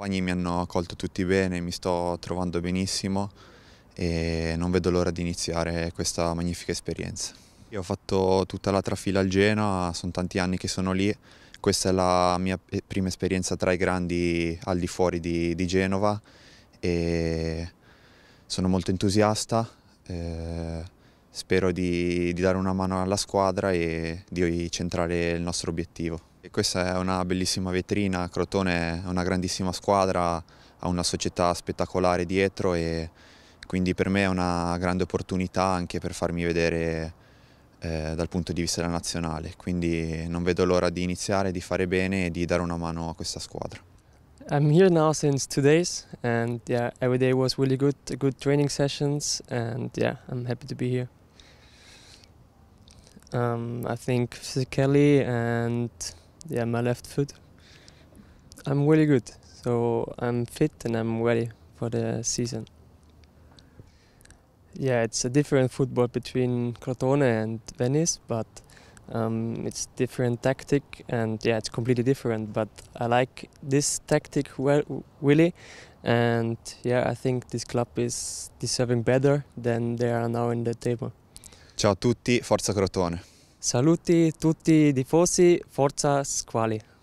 compagni mi hanno accolto tutti bene, mi sto trovando benissimo e non vedo l'ora di iniziare questa magnifica esperienza. Io ho fatto tutta la trafila al Genoa, sono tanti anni che sono lì, questa è la mia prima esperienza tra i grandi al di fuori di, di Genova e sono molto entusiasta. Eh, spero di, di, dare una mano alla squadra e di centrare il nostro obiettivo. E questa è una bellissima vetrina, Crotone è una grandissima squadra, ha una società spettacolare dietro e quindi per me è una grande opportunità anche per farmi vedere eh, dal punto di vista della nazionale, quindi non vedo l'ora di iniziare, di fare bene e di dare una mano a questa squadra. I'm here now since two days, and yeah, every day was really good, good training sessions, and yeah, I'm happy to be here. Um, I think physically and yeah, my left foot. I'm really good, so I'm fit and I'm ready for the season. Yeah, it's a different football between Crotone and Venice, but um, it's different tactic and yeah, it's completely different. But I like this tactic well, really, and yeah, I think this club is deserving better than they are now in the table. Ciao a tutti, forza Crotone. Saluti tutti i tifosi, forza Squali.